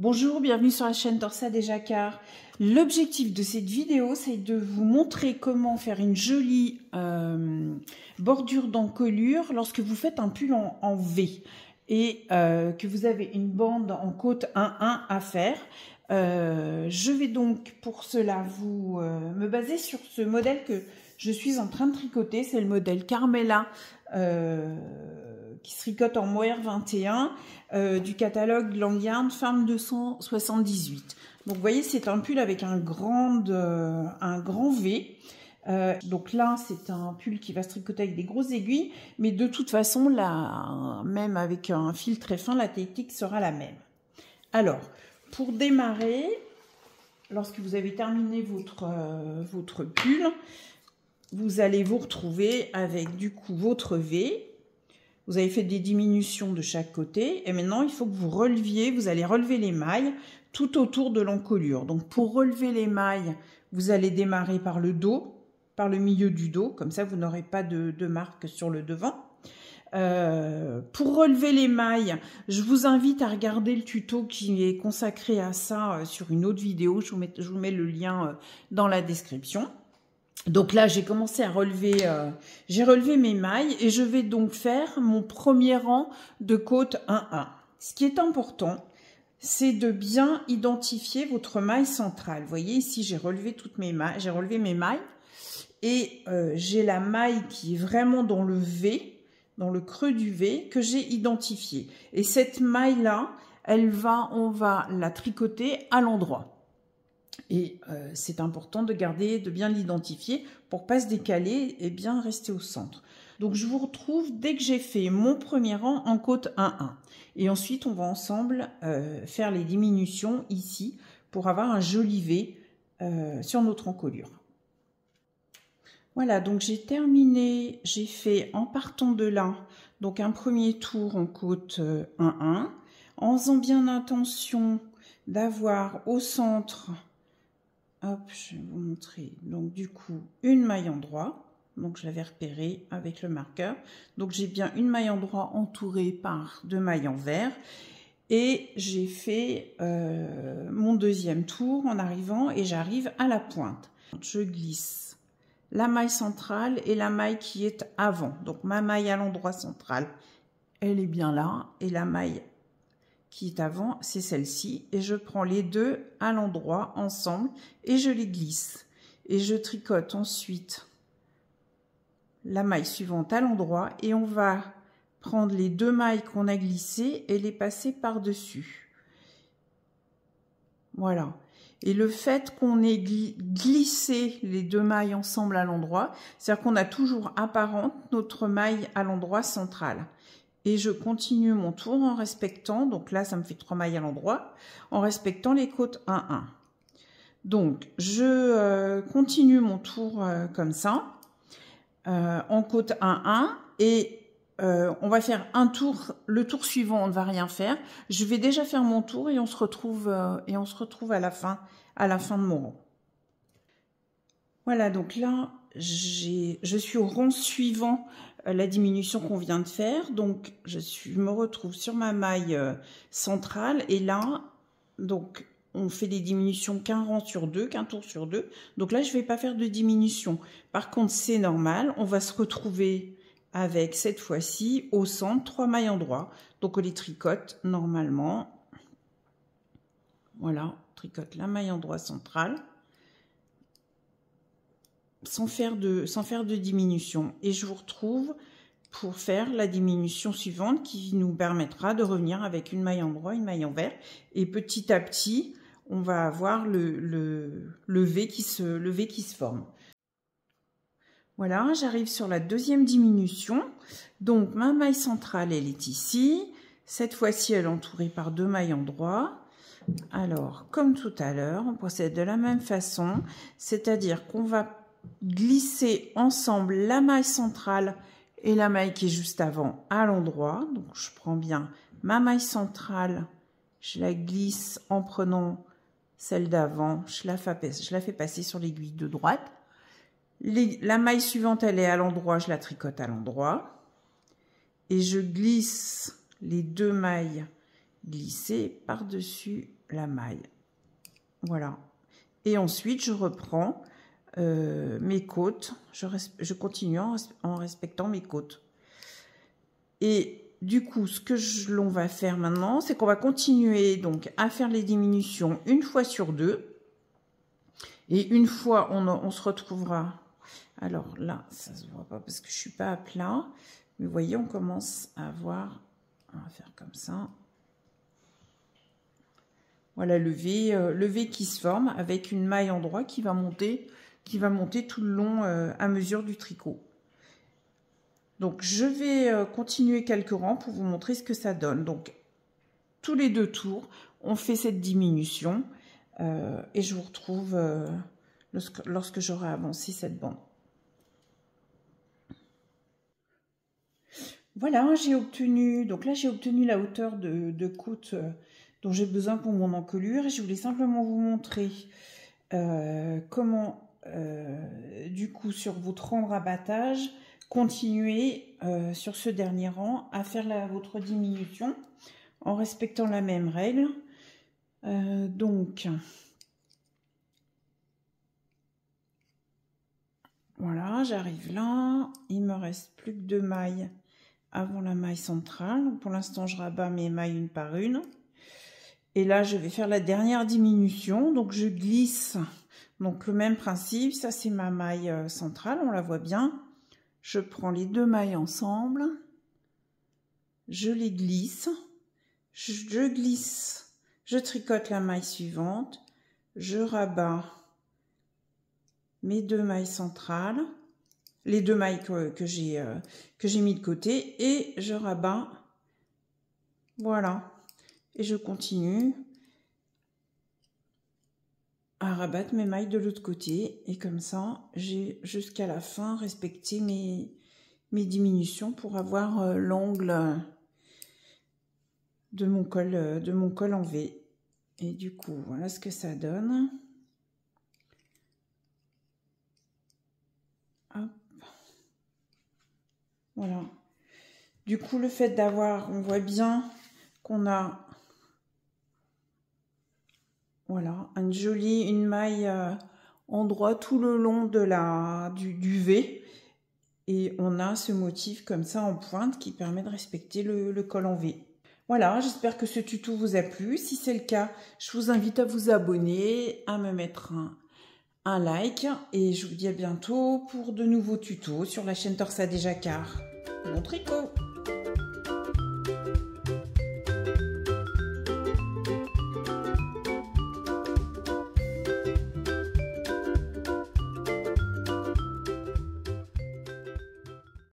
Bonjour, bienvenue sur la chaîne Dorsa déjà Jacquard. L'objectif de cette vidéo, c'est de vous montrer comment faire une jolie euh, bordure d'encolure lorsque vous faites un pull en, V et euh, que vous avez une bande en côte 1-1 à faire. Euh, je vais donc pour cela vous me baser sur ce modèle que je suis en train de tricoter. C'est le modèle Carmela qui se tricote en mohair 21 euh, du catalogue Langyard Farm 278. Donc vous voyez, c'est un pull avec un grand, euh, un grand V. Euh, donc là, c'est un pull qui va se tricoter avec des grosses aiguilles, mais de toute façon, là, même avec un fil très fin, la technique sera la même. Alors, pour démarrer, lorsque vous avez terminé votre, votre pull, vous allez vous retrouver avec du coup votre V vous avez fait des diminutions de chaque côté et maintenant il faut que vous releviez, vous allez relever les mailles tout autour de l'encolure. Donc pour relever les mailles, vous allez démarrer par le dos, par le milieu du dos, comme ça vous n'aurez pas de, marque sur le devant. Euh, pour relever les mailles, je vous invite à regarder le tuto qui est consacré à ça euh, sur une autre vidéo. Je vous mets, le lien euh, dans la description donc là, j'ai commencé à relever, euh, j'ai relevé mes mailles et je vais donc faire mon premier rang de côte 1-1. Ce qui est important, c'est de bien identifier votre maille centrale. Vous voyez ici, j'ai relevé toutes mes mailles, j'ai relevé mes mailles et euh, j'ai la maille qui est vraiment dans le V, dans le creux du V que j'ai identifié. Et cette maille là, elle va, on va la tricoter à l'endroit. Et euh, c'est important de garder, de bien l'identifier pour pas se décaler et bien rester au centre. Donc je vous retrouve dès que j'ai fait mon premier rang en côte 1-1. Et ensuite on va ensemble euh, faire les diminutions ici pour avoir un joli V euh, sur notre encolure. Voilà, donc j'ai terminé, j'ai fait en partant de là, donc un premier tour en côte 1-1, en faisant bien attention d'avoir au centre je vais vous montrer. Donc du coup, une maille endroit Donc je l'avais repéré avec le marqueur. Donc j'ai bien une maille endroit droit entourée par deux mailles en Et j'ai fait euh, mon deuxième tour en arrivant et j'arrive à la pointe. je glisse la maille centrale et la maille qui est avant. Donc ma maille à l'endroit central, elle est bien là. Et la maille qui est avant, c'est celle-ci. Et je prends les deux à l'endroit ensemble et je les glisse. Et je tricote ensuite la maille suivante à l'endroit et on va prendre les deux mailles qu'on a glissées et les passer par-dessus. Voilà. Et le fait qu'on ait glissé les deux mailles ensemble à l'endroit, c'est-à-dire qu'on a toujours apparente notre maille à l'endroit central et je continue mon tour en respectant, donc là ça me fait trois mailles à l'endroit, en respectant les côtes 1-1. Donc je euh, continue mon tour euh, comme ça, euh, en côte 1-1, et on va faire un tour, le tour suivant on ne va rien faire, je vais déjà faire mon tour et on se retrouve, et on se retrouve à, la fin, à la fin de mon rang. Voilà, donc là, j'ai je suis au rang suivant euh, la diminution qu'on vient de faire. Donc, je me retrouve sur ma maille euh, centrale et là, donc, on fait des diminutions qu'un rang sur deux, qu'un tour sur deux. Donc là, je ne vais pas faire de diminution. Par contre, c'est normal. On va se retrouver avec cette fois-ci au centre trois mailles endroit Donc on les tricote normalement. Voilà, tricote la maille endroit centrale sans faire de, sans faire de diminution. Et je vous retrouve pour faire la diminution suivante qui nous permettra de revenir avec une maille en droit, une maille en vert. Et petit à petit, on va avoir le, le, v, qui se, qui se forme. Voilà, j'arrive sur la deuxième diminution. Donc, ma maille centrale, elle est ici. Cette fois-ci, elle est entourée par deux mailles en droit. Alors, comme tout à l'heure, on procède de la même façon, c'est-à-dire qu'on va glisser ensemble la maille centrale et la maille qui est juste avant à l'endroit. Donc je prends bien ma maille centrale, je la glisse en prenant celle d'avant, je, la fais passer sur l'aiguille de droite. la maille suivante, elle est à l'endroit, je la tricote à l'endroit. Et je glisse les deux mailles glissées par-dessus la maille. Voilà. Et ensuite, je reprends euh, mes côtes. Je, je continue en, respectant mes côtes. Et du coup, ce que l'on va faire maintenant, c'est qu'on va continuer donc à faire les diminutions une fois sur deux. Et une fois, on, se retrouvera... Alors là, ça se voit pas parce que je suis pas à plat. Mais vous voyez, on commence à avoir... On va faire comme ça. Voilà le V, euh, qui se forme avec une maille endroit qui va monter qui va monter tout le long euh, à mesure du tricot. Donc je vais euh, continuer quelques rangs pour vous montrer ce que ça donne. Donc tous les deux tours, on fait cette diminution euh, et je vous retrouve lorsque, j'aurai avancé cette bande. Voilà, j'ai obtenu, donc là j'ai obtenu la hauteur de, de dont j'ai besoin pour mon encolure. Je voulais simplement vous montrer comment euh, du coup sur votre rang rabattage, continuez euh, sur ce dernier rang à faire la, votre diminution en respectant la même règle. Euh, donc, voilà, j'arrive là. Il me reste plus que deux mailles avant la maille centrale. Pour l'instant, je rabats mes mailles une par une. Et là, je vais faire la dernière diminution. Donc, je glisse donc le même principe, ça c'est ma maille euh, centrale, on la voit bien. Je prends les deux mailles ensemble, je les glisse, je glisse, je tricote la maille suivante, je rabats mes deux mailles centrales, les deux mailles que, j'ai euh, que j'ai mis de côté et je rabats. Voilà. Et je continue rabattre mes mailles de l'autre côté et comme ça j'ai jusqu'à la fin respecté mes, mes diminutions pour avoir euh, l'angle euh, de mon col euh, de mon col en V et du coup voilà ce que ça donne voilà du coup le fait d'avoir on voit bien qu'on a voilà, une jolie, une maille euh, droit tout le long de la, du, V. Et on a ce motif comme ça en pointe qui permet de respecter le, col en V. Voilà, j'espère que ce tuto vous a plu. Si c'est le cas, je vous invite à vous abonner, à me mettre un, like. Et je vous dis à bientôt pour de nouveaux tutos sur la chaîne Torsa des Jacquards. Bon tricot